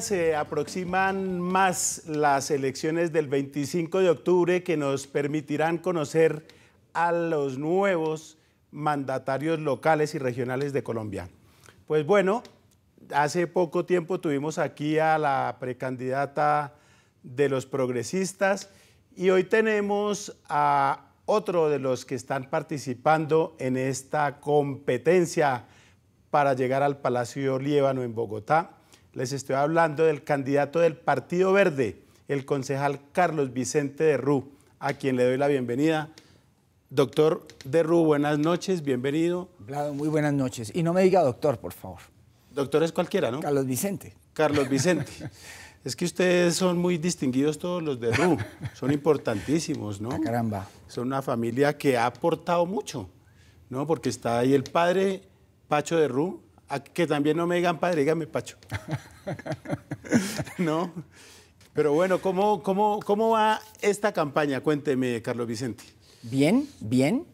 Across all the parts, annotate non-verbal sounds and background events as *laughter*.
se aproximan más las elecciones del 25 de octubre que nos permitirán conocer a los nuevos mandatarios locales y regionales de Colombia. Pues bueno, hace poco tiempo tuvimos aquí a la precandidata de los progresistas y hoy tenemos a otro de los que están participando en esta competencia para llegar al Palacio Líbano en Bogotá. Les estoy hablando del candidato del Partido Verde, el concejal Carlos Vicente de Rú, a quien le doy la bienvenida. Doctor de Rú, buenas noches, bienvenido. Blado, muy buenas noches. Y no me diga doctor, por favor. Doctor es cualquiera, ¿no? Carlos Vicente. Carlos Vicente. *laughs* es que ustedes son muy distinguidos todos los de Rú. son importantísimos, ¿no? Ah, caramba. Son una familia que ha aportado mucho, ¿no? Porque está ahí el padre Pacho de Rú, que también no me digan padre, dígame Pacho. *laughs* ¿No? Pero bueno, ¿cómo, cómo, cómo va esta campaña? Cuénteme, Carlos Vicente. Bien, bien.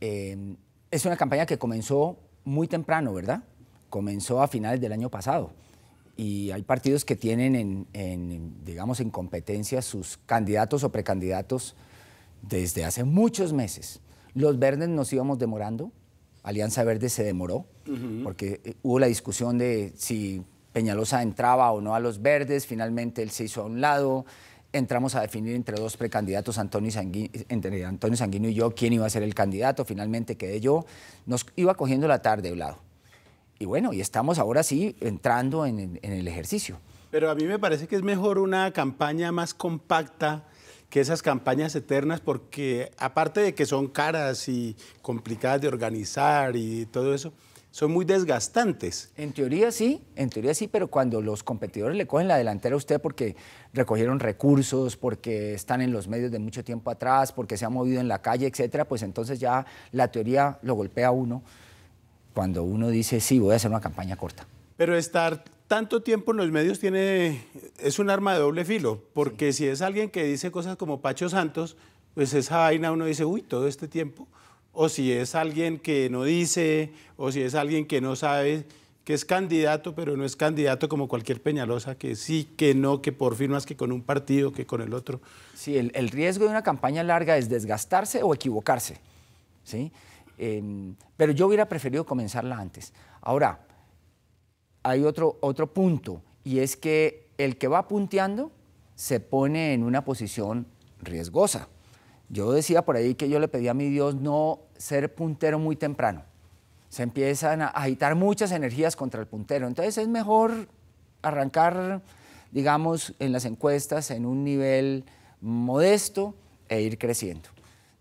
Eh, es una campaña que comenzó muy temprano, ¿verdad? Comenzó a finales del año pasado. Y hay partidos que tienen, en, digamos, en competencia sus candidatos o precandidatos desde hace muchos meses. Los verdes nos íbamos demorando, Alianza Verde se demoró, porque eh, hubo la discusión de si Peñalosa entraba o no a los verdes, finalmente él se hizo a un lado, entramos a definir entre dos precandidatos, Antonio Sanguino, y yo, quién iba a ser el candidato, finalmente quedé yo, nos iba cogiendo la tarde de lado. Y bueno, y estamos ahora sí entrando en el ejercicio. Pero a mí me parece que es mejor una campaña más compacta que esas campañas eternas, porque aparte de que son caras y complicadas de organizar y todo eso, son muy desgastantes. En teoría sí, en teoría sí, pero cuando los competidores le cogen la delantera a usted porque recogieron recursos, porque están en los medios de mucho tiempo atrás, porque se ha movido en la calle, etcétera, pues entonces ya la teoría lo golpea uno cuando uno dice, sí, voy a hacer una campaña corta. Pero estar tanto tiempo en los medios tiene, es un arma de doble filo, porque si es alguien que dice cosas como Pacho Santos, pues esa vaina uno dice, uy, todo este tiempo. O si es alguien que no dice, o si es alguien que no sabe que es candidato, pero no es candidato como cualquier Peñalosa, que sí, que no, que por fin más que con un partido, que con el otro. Sí, el, riesgo de una campaña larga es desgastarse o equivocarse, ¿sí? Em, pero yo hubiera preferido comenzarla antes. Ahora, hay otro, otro punto y es que el que va punteando se pone en una posición riesgosa. Yo decía por ahí que yo le pedí a mi Dios no ser puntero muy temprano. Se empiezan a agitar muchas energías contra el puntero. Entonces es mejor arrancar, digamos, en las encuestas en un nivel modesto e ir creciendo.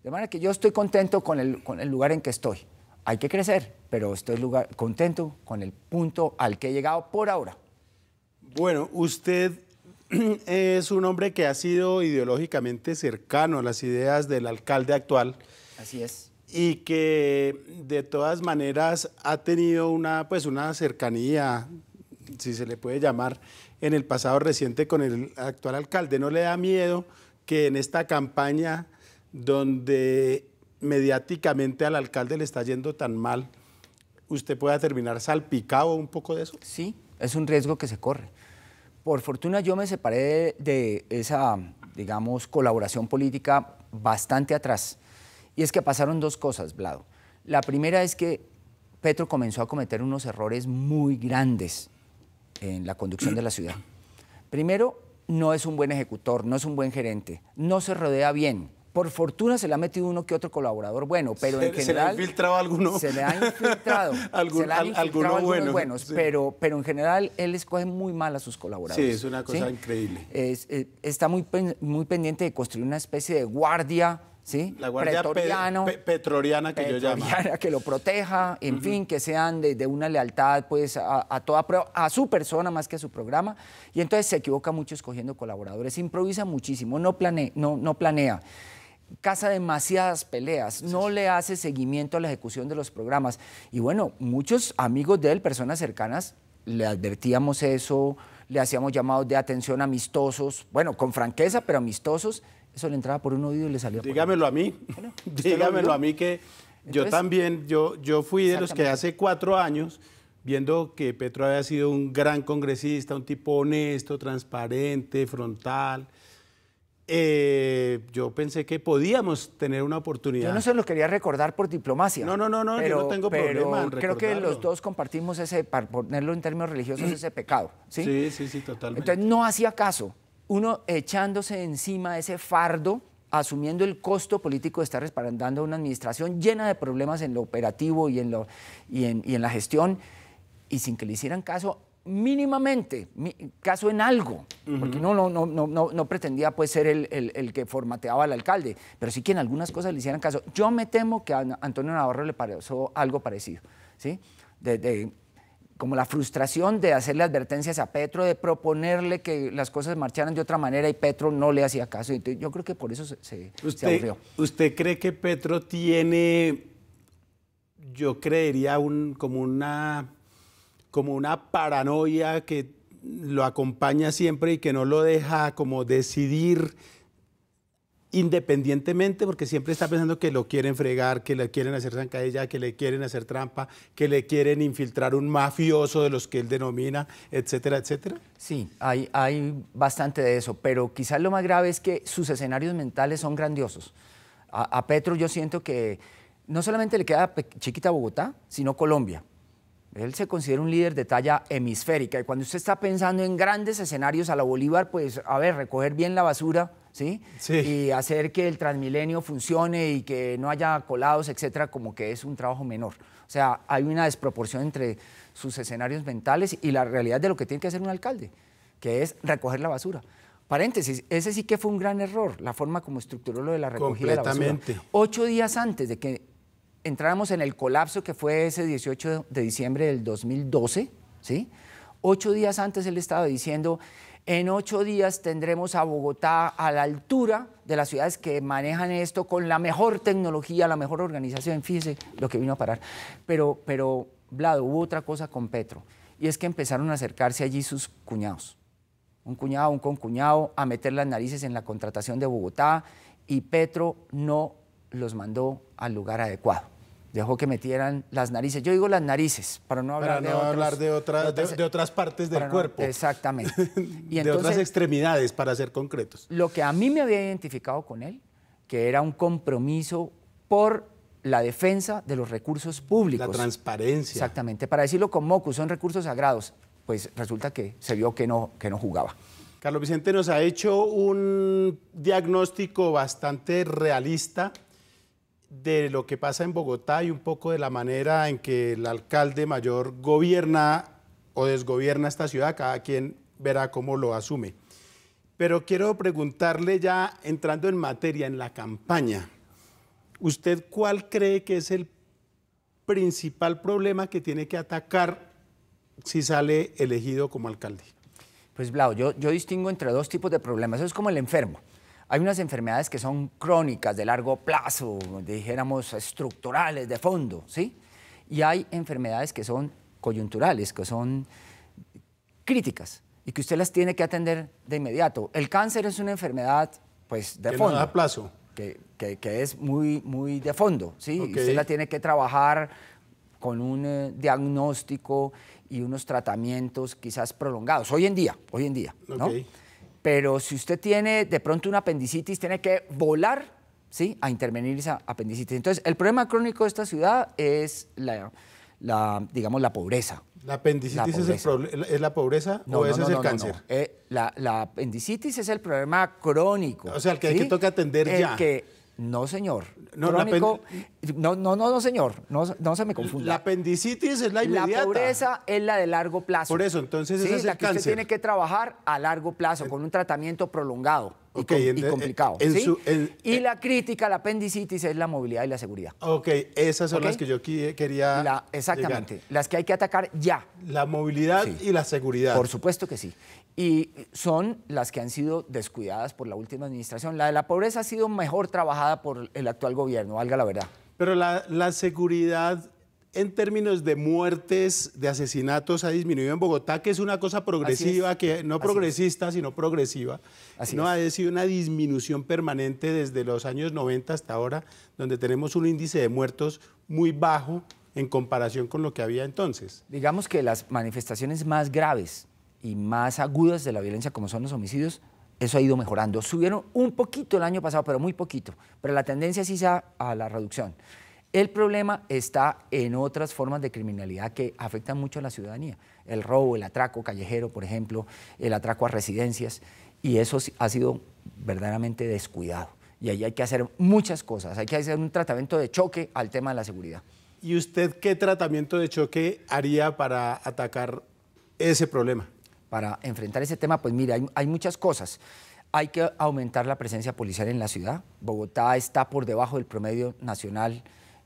De manera que yo estoy contento con con el lugar en que estoy hay que crecer, pero estoy contento con el punto al que he llegado por ahora. Bueno, usted *clears throat* es un hombre que ha sido ideológicamente cercano a las ideas del alcalde actual. Así es. Y que de todas maneras ha tenido una, pues, una cercanía, si se le puede llamar, en el pasado reciente con el actual alcalde. ¿No le da miedo que en esta campaña donde mediáticamente al alcalde le está yendo tan mal, usted pueda terminar salpicado un poco de eso? Sí, es un riesgo que se corre. Por fortuna yo me separé de, esa, digamos, colaboración política bastante atrás. Y es que pasaron dos cosas, Blado. La primera es que Petro comenzó a cometer unos errores muy grandes en la conducción de la ciudad. Primero, no es un buen ejecutor, no es un buen gerente, no se rodea bien por fortuna se le ha metido uno que otro colaborador bueno, pero en general... ¿Se le ha infiltrado alguno? Se le ha infiltrado. *laughs* algunos bueno, buenos, pero, pero en general él escoge muy mal a sus colaboradores. Sí, es una cosa increíble. Eh, está muy, muy pendiente de construir una especie de guardia ¿sí? La guardia petroriana que yo llamo. que lo proteja, en fin, que sean de, una lealtad pues a, toda a su persona más que a su programa. Y entonces se equivoca mucho escogiendo colaboradores, improvisa muchísimo, no planea casa demasiadas peleas, no le hace seguimiento a la ejecución de los programas. Y bueno, muchos amigos de él, personas cercanas, le advertíamos eso, le hacíamos llamados de atención amistosos, bueno, con franqueza, pero amistosos. Eso le entraba por un oído y le salía Dígamelo por Dígamelo a mí, *laughs* dígamelo a mí que yo también, yo, yo fui de los que hace cuatro años, viendo que Petro había sido un gran congresista, un tipo honesto, transparente, frontal, eh, yo pensé que podíamos tener una oportunidad. Yo no se lo quería recordar por diplomacia. No, no, no, no yo no tengo problema. En creo que los dos compartimos ese, para ponerlo en términos religiosos, ese pecado. Sí, sí, sí, totalmente. Entonces no hacía caso. Uno echándose encima ese fardo, asumiendo el costo político de estar respaldando una administración llena de problemas en lo operativo y en, lo, y en, y en la gestión, y sin que le hicieran caso mínimamente, caso en algo, porque no, no, no, no, no pretendía pues, ser el, que formateaba al alcalde, pero sí que en algunas cosas le hicieran caso. Yo me temo que a Antonio Navarro le pasó algo parecido, ¿sí? De, como la frustración de hacerle advertencias a Petro, de proponerle que las cosas marcharan de otra manera y Petro no le hacía caso. Entonces, yo creo que por eso se, usted, aburrió. ¿Usted cree que Petro tiene, yo creería, un, como una como una paranoia que lo acompaña siempre y que no lo deja como decidir independientemente, porque siempre está pensando que lo quieren fregar, que le quieren hacer zancadilla, que le quieren hacer trampa, que le quieren infiltrar un mafioso de los que él denomina, etcétera, etcétera? Sí, hay, bastante de eso, pero quizás lo más grave es que sus escenarios mentales son grandiosos. a Petro yo siento que no solamente le queda chiquita Bogotá, sino Colombia él se considera un líder de talla hemisférica. Y cuando usted está pensando en grandes escenarios a la Bolívar, pues, a ver, recoger bien la basura, ¿sí? sí. Y hacer que el Transmilenio funcione y que no haya colados, etcétera, como que es un trabajo menor. O sea, hay una desproporción entre sus escenarios mentales y la realidad de lo que tiene que hacer un alcalde, que es recoger la basura. Paréntesis, ese sí que fue un gran error, la forma como estructuró lo de la recogida de la basura. Ocho días antes de que entráramos en el colapso que fue ese 18 de diciembre del 2012, ¿sí? Ocho días antes él estaba diciendo, en ocho días tendremos a Bogotá a la altura de las ciudades que manejan esto con la mejor tecnología, la mejor organización. Fíjese lo que vino a parar. Pero, pero Vlado, hubo otra cosa con Petro. Y es que empezaron a acercarse allí sus cuñados. Un cuñado, un concuñado, a meter las narices en la contratación de Bogotá. Y Petro no los mandó al lugar adecuado dejó que metieran las narices. Yo digo las narices, para no hablar, de, otras, de, otras, partes del cuerpo. Exactamente. *laughs* Y de otras extremidades, para ser concretos. Lo que a mí me había identificado con él, que era un compromiso por la defensa de los recursos públicos. La transparencia. Exactamente. Para decirlo con moku son recursos sagrados. Pues resulta que se vio que no, que no jugaba. Carlos Vicente nos ha hecho un diagnóstico bastante realista de lo que pasa en Bogotá y un poco de la manera en que el alcalde mayor gobierna o desgobierna esta ciudad, cada quien verá cómo lo asume. Pero quiero preguntarle ya, entrando en materia, en la campaña, ¿usted cuál cree que es el principal problema que tiene que atacar si sale elegido como alcalde? Pues Blau, yo, yo distingo entre dos tipos de problemas. es como el enfermo. Hay unas enfermedades que son crónicas, de largo plazo, dijéramos estructurales, de fondo, ¿sí? Y hay enfermedades que son coyunturales, que son críticas y que usted las tiene que atender de inmediato. El cáncer es una enfermedad, pues, de fondo. plazo. Que, que, es muy, muy de fondo, ¿sí? Y Usted la tiene que trabajar con un eh, diagnóstico y unos tratamientos quizás prolongados, hoy en día, hoy en día, ¿no? Pero si usted tiene de pronto una apendicitis, tiene que volar ¿sí? a intervenir esa apendicitis. Entonces, el problema crónico de esta ciudad es la, digamos, la pobreza. ¿La apendicitis es, el es, la pobreza no, o ese es el cáncer? Eh, la, la, apendicitis es el problema crónico. O sea, el que hay que toca atender el ya. Que no, señor. No, no, no, no, señor. No, no se me confunda. La apendicitis es la inmediata. La pobreza es la de largo plazo. Por eso, entonces es la que usted tiene que trabajar a largo plazo, con un tratamiento prolongado y, complicado. y eh, la crítica, la apendicitis es la movilidad y la seguridad. Ok, esas son las que yo quería. exactamente, las que hay que atacar ya. La movilidad y la seguridad. Por supuesto que sí. Y son las que han sido descuidadas por la última administración. La de la pobreza ha sido mejor trabajada por el actual gobierno, valga la verdad. Pero la, la seguridad en términos de muertes, de asesinatos, ha disminuido en Bogotá, que es una cosa progresiva, que no progresista, sino progresiva. no ha sido una disminución permanente desde los años 90 hasta ahora, donde tenemos un índice de muertos muy bajo en comparación con lo que había entonces. Digamos que las manifestaciones más graves y más agudas de la violencia, como son los homicidios, eso ha ido mejorando. Subieron un poquito el año pasado, pero muy poquito. Pero la tendencia sí es a la reducción. El problema está en otras formas de criminalidad que afectan mucho a la ciudadanía. El robo, el atraco callejero, por ejemplo, el atraco a residencias. Y eso ha sido verdaderamente descuidado. Y ahí hay que hacer muchas cosas. Hay que hacer un tratamiento de choque al tema de la seguridad. ¿Y usted qué tratamiento de choque haría para atacar ese problema? Para enfrentar ese tema, pues mira, hay, hay muchas cosas hay que aumentar la presencia policial en la ciudad. Bogotá está por debajo del promedio nacional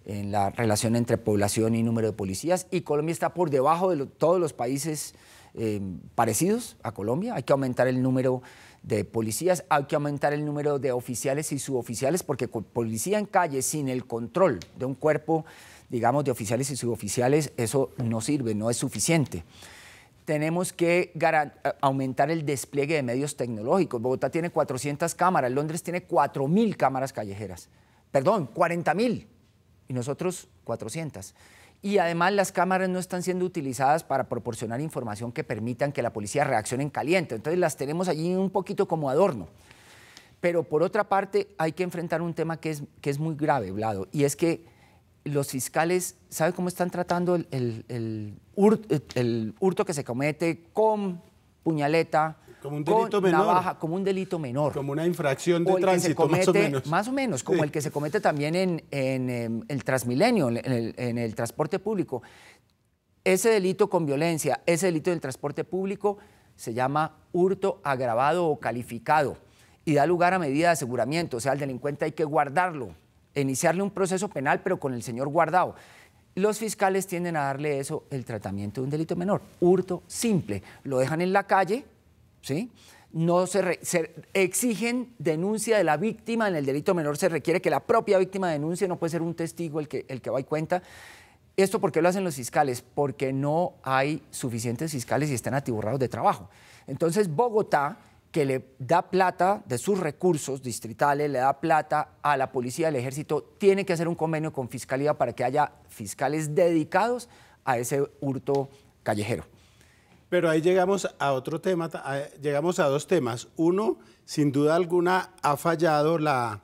en la relación entre población y número de policías y Colombia está por debajo de todos los países eh, parecidos a Colombia. Hay que aumentar el número de policías, hay que aumentar el número de oficiales y suboficiales porque policía en calle sin el control de un cuerpo, digamos, de oficiales y suboficiales, eso no sirve, no es suficiente tenemos que aumentar el despliegue de medios tecnológicos. Bogotá tiene 400 cámaras, Londres tiene 4.000 cámaras callejeras. Perdón, 40.000 y nosotros 400. Y además las cámaras no están siendo utilizadas para proporcionar información que permitan que la policía reaccione en caliente. Entonces las tenemos allí un poquito como adorno. Pero por otra parte hay que enfrentar un tema que es, que es muy grave, Vlado, y es que los fiscales, ¿sabe cómo están tratando el, el hurto que se comete con puñaleta, como un delito menor. como una infracción de tránsito, más o menos. Más o menos, como el que se comete también en, em, el Transmilenio, en el, transporte público. Ese delito con violencia, ese delito del transporte público se llama hurto agravado o calificado y da lugar a medida de aseguramiento. O sea, al delincuente hay que guardarlo, iniciarle un proceso penal, pero con el señor guardado. Los fiscales tienden a darle eso el tratamiento de un delito menor, hurto simple. Lo dejan en la calle, ¿sí? No se, exigen denuncia de la víctima, en el delito menor se requiere que la propia víctima denuncie, no puede ser un testigo el que, el que va y cuenta. ¿Esto por qué lo hacen los fiscales? Porque no hay suficientes fiscales y están atiborrados de trabajo. Entonces Bogotá, que le da plata de sus recursos distritales, le da plata a la policía, al ejército, tiene que hacer un convenio con fiscalía para que haya fiscales dedicados a ese hurto callejero. Pero ahí llegamos a otro tema, llegamos a dos temas. Uno, sin duda alguna, ha fallado la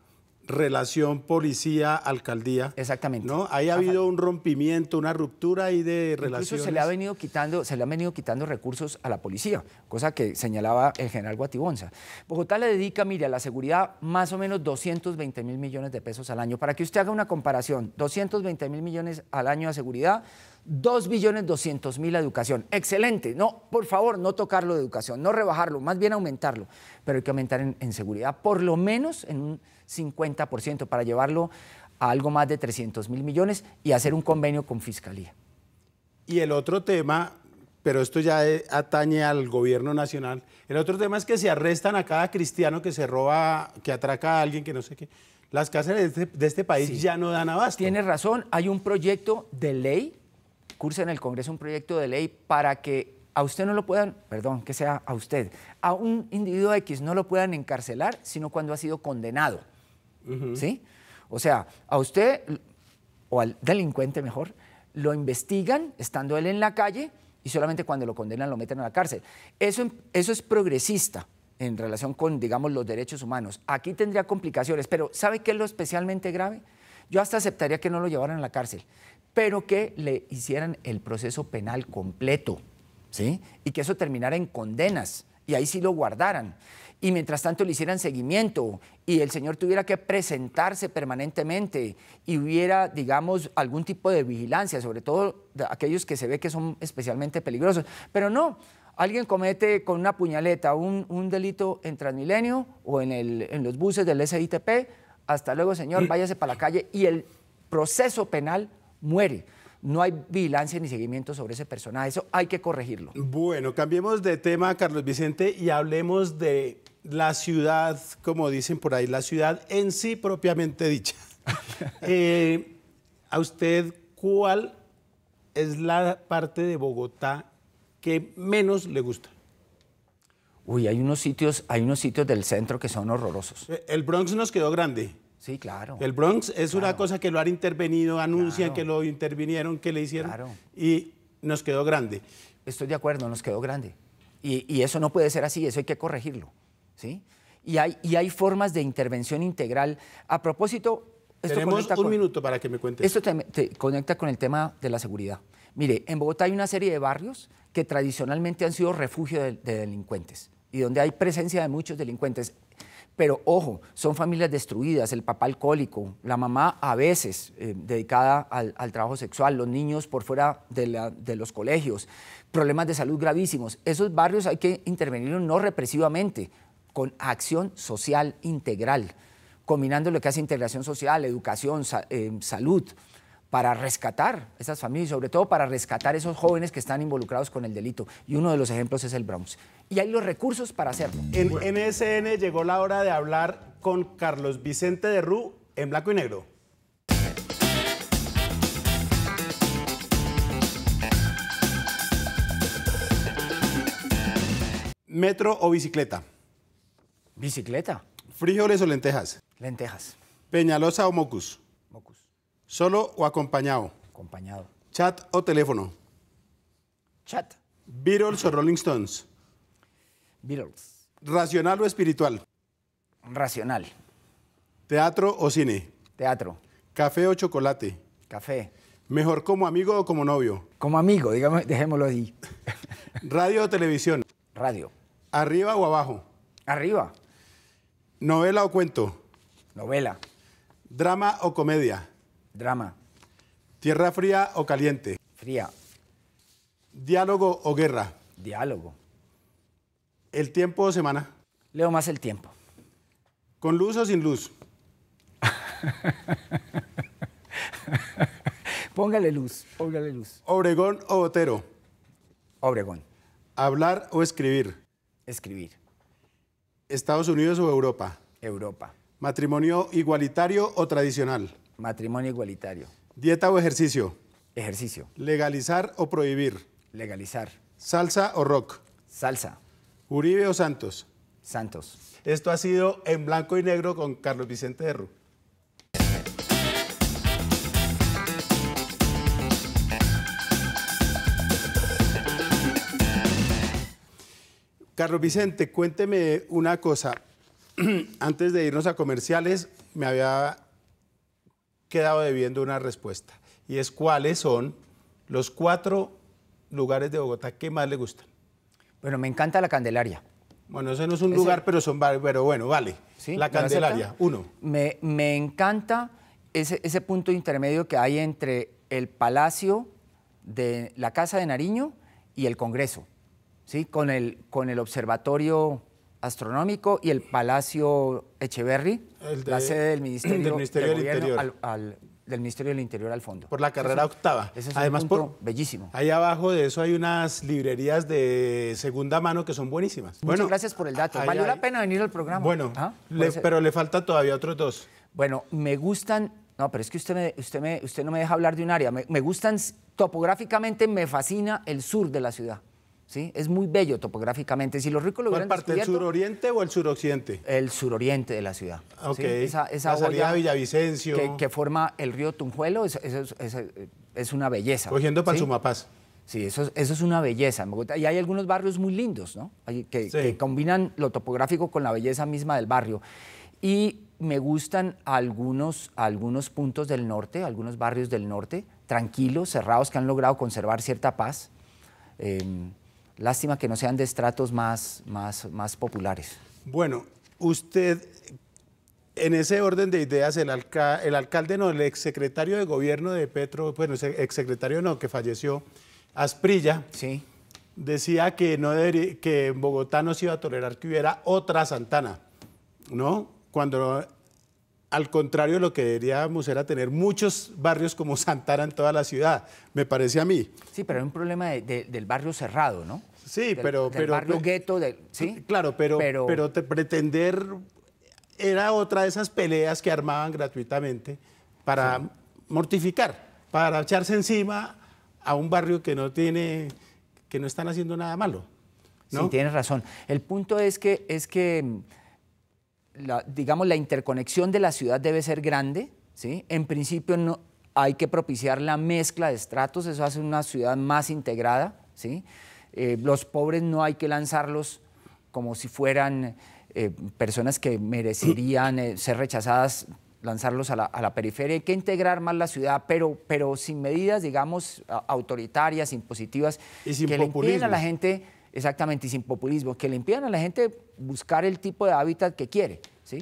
relación policía-alcaldía. Exactamente. ¿no? Ahí ha habido un rompimiento, una ruptura ahí de relaciones. Incluso se le, ha venido quitando, se le han venido quitando recursos a la policía, cosa que señalaba el general Guatibonza. Bogotá le dedica, mire, a la seguridad más o menos 220 mil millones de pesos al año. Para que usted haga una comparación, 220 mil millones al año a seguridad, 2 billones 200 mil a educación. Excelente. No, por favor, no tocarlo de educación, no rebajarlo, más bien aumentarlo. Pero hay que aumentar en, en seguridad, por lo menos en un 50% para llevarlo a algo más de 300 mil millones y hacer un convenio con Fiscalía. Y el otro tema, pero esto ya eh, atañe al gobierno nacional, el otro tema es que se arrestan a cada cristiano que se roba, que atraca a alguien, que no sé qué. Las cárceles de este, este país ya no dan abasto. Tiene razón, hay un proyecto de ley, cursa en el Congreso un proyecto de ley para que a usted no lo puedan, perdón, que sea a usted, a un individuo X no lo puedan encarcelar, sino cuando ha sido condenado. ¿Sí? O sea, a usted, o al delincuente mejor, lo investigan estando él en la calle y solamente cuando lo condenan lo meten a la cárcel. Eso, em, eso es progresista en relación con, digamos, los derechos humanos. Aquí tendría complicaciones, pero ¿sabe qué es lo especialmente grave? Yo hasta aceptaría que no lo llevaran a la cárcel, pero que le hicieran el proceso penal completo, ¿sí? Y que eso terminara en condenas y ahí sí lo guardaran y mientras tanto le hicieran seguimiento y el señor tuviera que presentarse permanentemente y hubiera, digamos, algún tipo de vigilancia, sobre todo aquellos que se ve que son especialmente peligrosos. Pero no, alguien comete con una puñaleta un, delito en Transmilenio o en, el, en los buses del SITP, hasta luego señor, váyase para la calle y el proceso penal muere no hay vigilancia ni seguimiento sobre ese personaje. Eso hay que corregirlo. Bueno, cambiemos de tema, Carlos Vicente, y hablemos de la ciudad, como dicen por ahí, la ciudad en sí propiamente dicha. *laughs* Eh, a usted, ¿cuál es la parte de Bogotá que menos le gusta? Uy, hay unos sitios, hay unos sitios del centro que son horrorosos. Eh, el Bronx nos quedó grande. Sí, claro. El Bronx es una cosa que lo han intervenido, anuncian que lo intervinieron, que le hicieron. Y nos quedó grande. Estoy de acuerdo, nos quedó grande. Y, eso no puede ser así, eso hay que corregirlo. ¿sí? Y, hay, hay formas de intervención integral. A propósito, esto Tenemos un minuto para que me cuentes. Esto te, conecta con el tema de la seguridad. Mire, en Bogotá hay una serie de barrios que tradicionalmente han sido refugio de, delincuentes y donde hay presencia de muchos delincuentes. Pero ojo, son familias destruidas, el papá alcohólico, la mamá a veces eh, dedicada al, trabajo sexual, los niños por fuera de, los colegios, problemas de salud gravísimos. Esos barrios hay que intervenir no represivamente, con acción social integral, combinando lo que hace integración social, educación, eh, salud para rescatar esas familias y sobre todo para rescatar esos jóvenes que están involucrados con el delito. Y uno de los ejemplos es el Bronx. Y hay los recursos para hacerlo. En NSN llegó la hora de hablar con Carlos Vicente de Rú en blanco y negro. ¿Metro o bicicleta? Bicicleta. ¿Frijoles o lentejas? Lentejas. ¿Peñalosa o mocus? ¿Solo o acompañado? Acompañado. ¿Chat o teléfono? Chat. ¿Beatles o Rolling Stones? Beatles. ¿Racional o espiritual? Racional. ¿Teatro o cine? Teatro. ¿Café o chocolate? Café. ¿Mejor como amigo o como novio? Como amigo, digamos, *laughs* dejémoslo ahí. *laughs* ¿Radio o televisión? Radio. ¿Arriba o abajo? Arriba. ¿Novela o cuento? Novela. ¿Drama o comedia? Drama. Tierra fría o caliente. Fría. Diálogo o guerra. Diálogo. El tiempo o semana. Leo más el tiempo. ¿Con luz o sin luz? *laughs* póngale luz, póngale luz. ¿Obregón o Botero? Obregón. ¿Hablar o escribir? Escribir. ¿Estados Unidos o Europa? Europa. ¿Matrimonio igualitario o tradicional? Matrimonio igualitario. Dieta o ejercicio. Ejercicio. Legalizar o prohibir. Legalizar. Salsa o rock. Salsa. Uribe o Santos. Santos. Esto ha sido En Blanco y Negro con Carlos Vicente Herro. Carlos Vicente, cuénteme una cosa. *clears throat* Antes de irnos a comerciales, me había quedado debiendo una respuesta, y es cuáles son los cuatro lugares de Bogotá que más le gustan. Bueno, me encanta la Candelaria. Bueno, ese no es un lugar, pero son pero bueno, vale. La Candelaria, uno. Me, encanta ese, punto intermedio que hay entre el Palacio de la Casa de Nariño y el Congreso, ¿sí? Con el, con el observatorio Astronómico y el Palacio Echeverry, la sede del Ministerio *clears throat* del, Ministerio del, Interior. Al, del Ministerio del Interior al fondo. Por la carrera octava. es Además, un por, bellísimo. Ahí abajo de eso hay unas librerías de segunda mano que son buenísimas. Muchas bueno, gracias por el dato. ¿Vale la pena venir al programa. Bueno, ¿Ah? pero le falta todavía otros dos. Bueno, me gustan. No, pero es que usted, me, usted, me, usted no me deja hablar de un área. me gustan, topográficamente me fascina el sur de la ciudad. ¿sí? Es muy bello topográficamente. Si los ricos lo hubieran parte, ¿El suroriente o el suroccidente? El suroriente de la ciudad. Esa, la salida de Villavicencio. Que, forma el río Tunjuelo es, es, una belleza. Cogiendo para ¿sí? Sí, eso, eso, es una belleza Y hay algunos barrios muy lindos, ¿no? Que, combinan lo topográfico con la belleza misma del barrio. Y me gustan algunos, algunos puntos del norte, algunos barrios del norte, tranquilos, cerrados, que han logrado conservar cierta paz. Em, Lástima que no sean de estratos más, más, más populares. Bueno, usted, en ese orden de ideas, el, el alcalde, no, el exsecretario de gobierno de Petro, bueno, exsecretario no, que falleció, Asprilla, sí. decía que, no que en Bogotá no se iba a tolerar que hubiera otra Santana, ¿no? Cuando al contrario lo que deberíamos era tener muchos barrios como *laughs* Santana en toda la ciudad, me parece a mí. Sí, pero es un problema del barrio cerrado, ¿no? Sí, pero... Del barrio gueto, ¿sí? Claro, pero, pero... pretender era otra de esas peleas que armaban gratuitamente para mortificar, para echarse encima a un barrio que no tiene, que no están haciendo nada malo. Sí, tienes razón. El punto es que... Es que la, digamos, la interconexión de la ciudad debe ser grande, ¿sí? En principio no, hay que propiciar la mezcla de estratos, eso hace una ciudad más integrada, ¿sí? Eh, los pobres no hay que lanzarlos como si fueran eh, personas que merecerían eh, ser rechazadas, lanzarlos a la, a la, periferia. Hay que integrar más la ciudad, pero, pero sin medidas, digamos, autoritarias, impositivas, que le a la gente Exactamente, y sin populismo, que le impidan a la gente buscar el tipo de hábitat que quiere, ¿sí?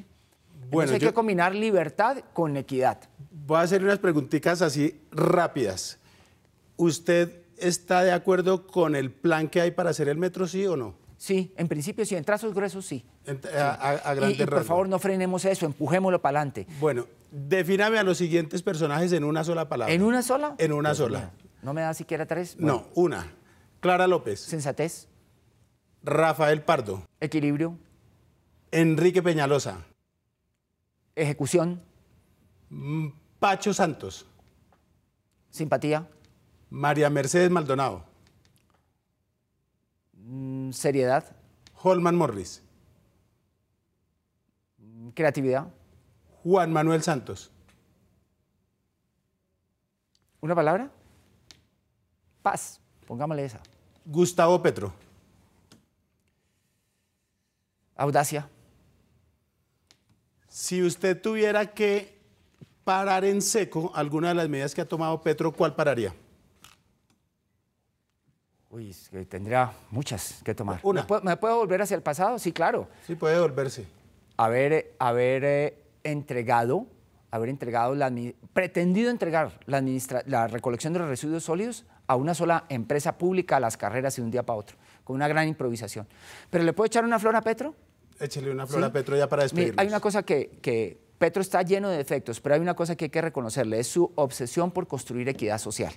Bueno, Entonces hay que combinar libertad con equidad. Voy a hacer unas preguntitas así rápidas. ¿Usted está de acuerdo con el plan que hay para hacer el metro, sí o no? Sí, en principio sí, en trazos gruesos sí. A, a rasgos. por favor no frenemos eso, empujémoslo para adelante. Bueno, defíname a los siguientes personajes en una sola palabra. ¿En una sola? En una sola. ¿No me da siquiera tres? No, una. Clara López. Sensatez. Rafael Pardo. Equilibrio. Enrique Peñalosa. Ejecución. Mm, Pacho Santos. Simpatía. María Mercedes Maldonado. Mm, seriedad. Holman Morris. Mm, creatividad. Juan Manuel Santos. ¿Una palabra? Paz. Pongámosle esa. Gustavo Petro. Audacia. Si usted tuviera que parar en seco alguna de las medidas que ha tomado Petro, ¿cuál pararía? Uy, tendría muchas que tomar. Una. ¿Me puedo, volver hacia el pasado? Sí, claro. Sí, puede volverse. Haber, haber eh, entregado, haber entregado, la, pretendido entregar la, la recolección de los residuos sólidos a una sola empresa pública a las carreras de un día para otro, con una gran improvisación. Pero le puedo echar una flor a Petro Échale una flor a Petro ya para despedirnos. Hay una cosa que, Petro está lleno de defectos, pero hay una cosa que hay que reconocerle, es su obsesión por construir equidad social,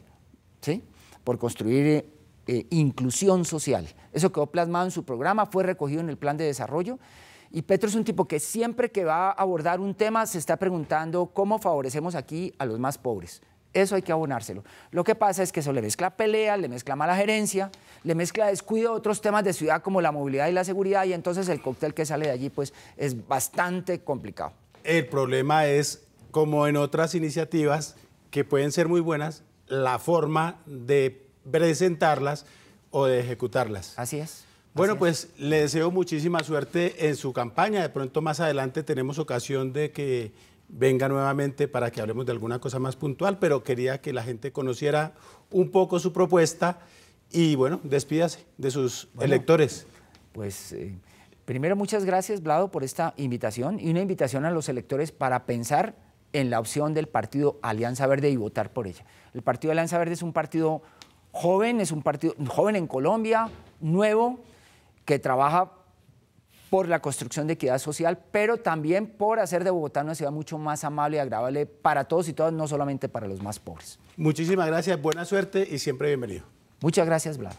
¿sí? por construir eh, eh, inclusión social. Eso quedó plasmado en su programa, fue recogido en el plan de desarrollo. Y Petro es un tipo que siempre que va a abordar un tema se está preguntando cómo favorecemos aquí a los más pobres. Eso hay que abonárselo. Lo que pasa es que eso le mezcla pelea, le mezcla mala gerencia, le mezcla descuido otros temas de ciudad como la movilidad y la seguridad y entonces el cóctel que sale de allí pues es bastante complicado. El problema es, como en otras iniciativas que pueden ser muy buenas, la forma de presentarlas o de ejecutarlas. Así es. Bueno, pues le deseo muchísima suerte en su campaña. De pronto más adelante tenemos ocasión de que venga nuevamente para que hablemos de alguna cosa más puntual, pero quería que la gente conociera un poco su propuesta y bueno, despídase de sus electores. Pues eh, primero muchas gracias, Blado por esta invitación y una invitación a los electores para pensar en la opción del partido Alianza Verde y votar por ella. El partido Alianza Verde es un partido joven, es un partido joven en Colombia, nuevo, que trabaja por la construcción de equidad social, pero también por hacer de Bogotá una ciudad mucho más amable y agradable para todos y todas, no solamente para los más pobres. Muchísimas gracias, buena suerte y siempre bienvenido. Muchas gracias, Vlad.